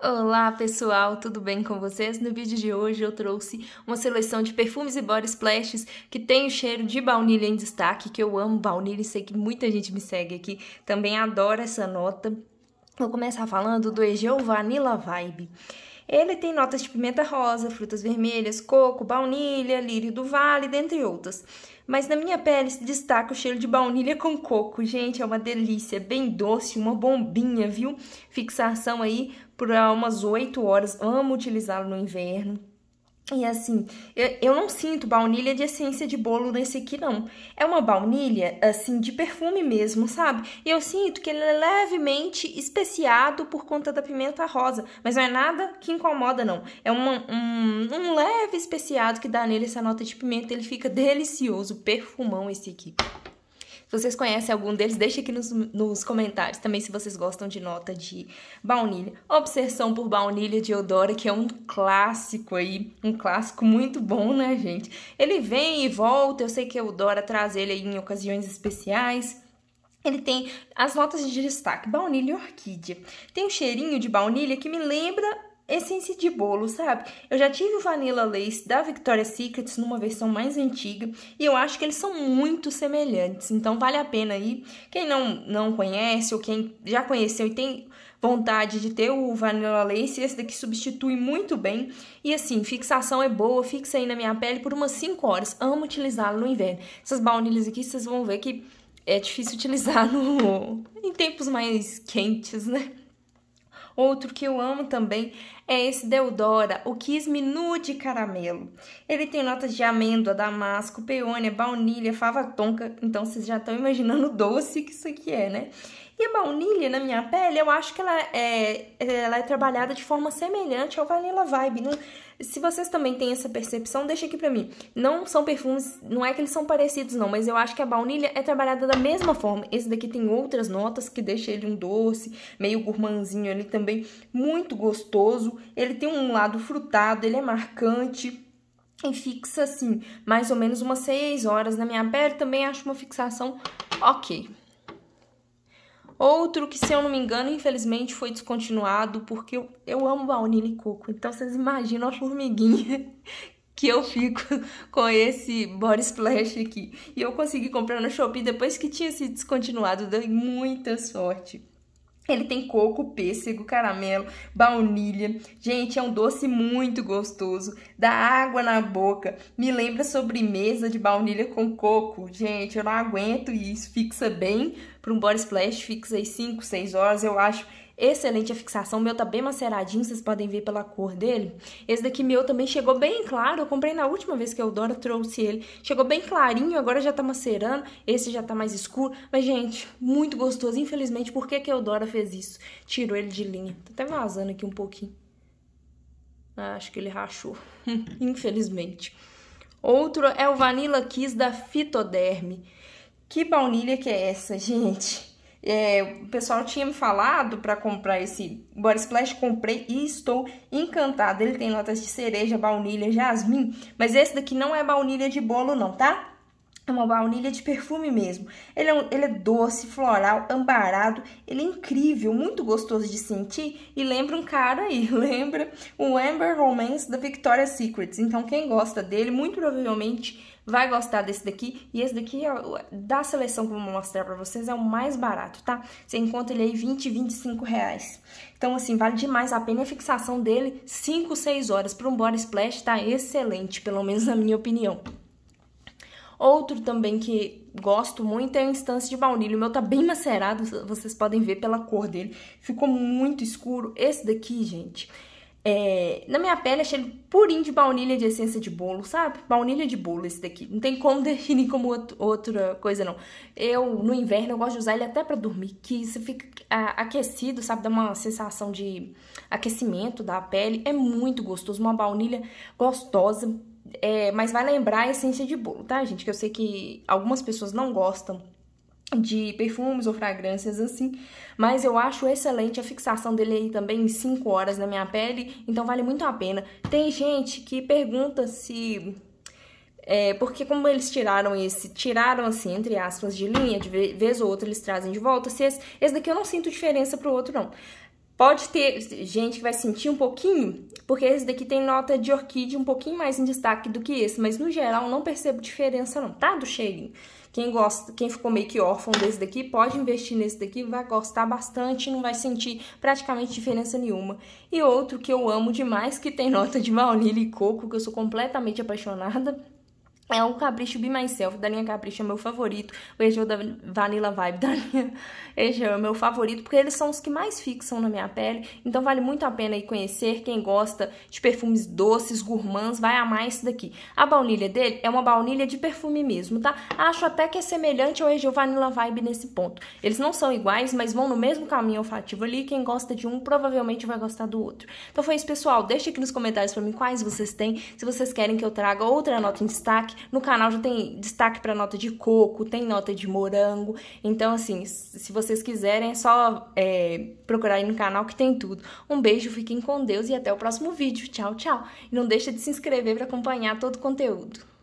Olá pessoal, tudo bem com vocês? No vídeo de hoje eu trouxe uma seleção de perfumes e body splashes que tem o cheiro de baunilha em destaque, que eu amo baunilha e sei que muita gente me segue aqui, também adora essa nota. Vou começar falando do Egeu Vanilla Vibe. Ele tem notas de pimenta rosa, frutas vermelhas, coco, baunilha, lírio do vale, dentre outras. Mas na minha pele se destaca o cheiro de baunilha com coco. Gente, é uma delícia, bem doce, uma bombinha, viu? Fixação aí por umas 8 horas. Amo utilizá-lo no inverno. E assim, eu, eu não sinto baunilha de essência de bolo nesse aqui, não. É uma baunilha, assim, de perfume mesmo, sabe? E eu sinto que ele é levemente especiado por conta da pimenta rosa. Mas não é nada que incomoda, não. É uma, um, um leve especiado que dá nele essa nota de pimenta. Ele fica delicioso, perfumão esse aqui vocês conhecem algum deles, deixe aqui nos, nos comentários também se vocês gostam de nota de baunilha. Obsessão por baunilha de Eudora, que é um clássico aí, um clássico muito bom, né, gente? Ele vem e volta, eu sei que Eudora traz ele aí em ocasiões especiais. Ele tem as notas de destaque, baunilha e orquídea. Tem um cheirinho de baunilha que me lembra essência de bolo, sabe? Eu já tive o Vanilla Lace da Victoria's Secret numa versão mais antiga e eu acho que eles são muito semelhantes. Então vale a pena aí. Quem não, não conhece ou quem já conheceu e tem vontade de ter o Vanilla Lace, esse daqui substitui muito bem. E assim, fixação é boa, fixa aí na minha pele por umas 5 horas. Amo utilizá-lo no inverno. Essas baunilhas aqui, vocês vão ver que é difícil utilizar no... em tempos mais quentes, né? Outro que eu amo também é esse Deodora, o Kisme Nu de Caramelo. Ele tem notas de amêndoa, damasco, peônia, baunilha, fava tonka. Então vocês já estão imaginando o doce que isso aqui é, né? E a baunilha na minha pele, eu acho que ela é, ela é trabalhada de forma semelhante ao Vanilla Vibe. Não, se vocês também têm essa percepção, deixa aqui pra mim. Não são perfumes, não é que eles são parecidos, não, mas eu acho que a baunilha é trabalhada da mesma forma. Esse daqui tem outras notas que deixa ele um doce, meio gourmandzinho ali também, muito gostoso. Ele tem um lado frutado, ele é marcante e fixa assim, mais ou menos umas 6 horas na minha pele, também acho uma fixação ok. Outro que, se eu não me engano, infelizmente foi descontinuado, porque eu, eu amo baunilha e coco. Então vocês imaginam a formiguinha que eu fico com esse body splash aqui. E eu consegui comprar no Shopee depois que tinha se descontinuado, dei muita sorte. Ele tem coco, pêssego, caramelo, baunilha. Gente, é um doce muito gostoso. Dá água na boca. Me lembra sobremesa de baunilha com coco. Gente, eu não aguento isso. Fixa bem para um body splash, fixa aí 5, 6 horas, eu acho Excelente a fixação. O meu tá bem maceradinho, vocês podem ver pela cor dele. Esse daqui meu também chegou bem claro. Eu comprei na última vez que a Eudora trouxe ele. Chegou bem clarinho, agora já tá macerando. Esse já tá mais escuro. Mas, gente, muito gostoso. Infelizmente, por que que a Eudora fez isso? Tirou ele de linha. Tá até vazando aqui um pouquinho. Ah, acho que ele rachou. Infelizmente. Outro é o Vanilla Kiss da Fitoderme. Que baunilha que é essa, gente? É, o pessoal tinha me falado para comprar esse Body Splash, comprei e estou encantada. Ele tem notas de cereja, baunilha, jasmim, mas esse daqui não é baunilha de bolo não, tá? É uma baunilha de perfume mesmo. Ele é, um, ele é doce, floral, ambarado. Ele é incrível, muito gostoso de sentir. E lembra um cara aí, lembra o Amber Romance da Victoria's Secret. Então, quem gosta dele, muito provavelmente vai gostar desse daqui. E esse daqui, é, da seleção que eu vou mostrar pra vocês, é o mais barato, tá? Você encontra ele aí 20, 25 reais. Então, assim, vale demais a pena. E a fixação dele, 5, 6 horas. Para um body splash, tá excelente, pelo menos na minha opinião. Outro também que gosto muito é o instância de baunilha. O meu tá bem macerado, vocês podem ver pela cor dele. Ficou muito escuro. Esse daqui, gente, é... na minha pele achei ele purinho de baunilha de essência de bolo, sabe? Baunilha de bolo esse daqui. Não tem como definir como outra coisa, não. Eu, no inverno, eu gosto de usar ele até pra dormir, que você fica aquecido, sabe? Dá uma sensação de aquecimento da pele. É muito gostoso, uma baunilha gostosa, é, mas vai lembrar a essência de bolo, tá, gente? Que eu sei que algumas pessoas não gostam de perfumes ou fragrâncias assim, mas eu acho excelente a fixação dele aí também em 5 horas na minha pele, então vale muito a pena. Tem gente que pergunta se é, porque como eles tiraram esse, tiraram assim, entre aspas, de linha, de vez ou outra eles trazem de volta, se esse, esse daqui eu não sinto diferença pro outro não. Pode ter gente que vai sentir um pouquinho, porque esse daqui tem nota de orquídea um pouquinho mais em destaque do que esse, mas no geral não percebo diferença não, tá? Do cheirinho. Quem gosta, quem ficou meio que órfão desse daqui, pode investir nesse daqui, vai gostar bastante, não vai sentir praticamente diferença nenhuma. E outro que eu amo demais, que tem nota de baunilha e coco, que eu sou completamente apaixonada, é um Capricho Be Myself, da linha Capricho é meu favorito. O Ejeu da Vanilla Vibe, da linha Ejeu é meu favorito, porque eles são os que mais fixam na minha pele. Então vale muito a pena ir conhecer. Quem gosta de perfumes doces, gourmands, vai amar esse daqui. A baunilha dele é uma baunilha de perfume mesmo, tá? Acho até que é semelhante ao Ejeu Vanilla Vibe nesse ponto. Eles não são iguais, mas vão no mesmo caminho olfativo ali. Quem gosta de um, provavelmente vai gostar do outro. Então foi isso, pessoal. Deixa aqui nos comentários pra mim quais vocês têm. Se vocês querem que eu traga outra nota em destaque, no canal já tem destaque para nota de coco, tem nota de morango. Então, assim, se vocês quiserem, é só é, procurar aí no canal que tem tudo. Um beijo, fiquem com Deus e até o próximo vídeo. Tchau, tchau. E não deixa de se inscrever para acompanhar todo o conteúdo.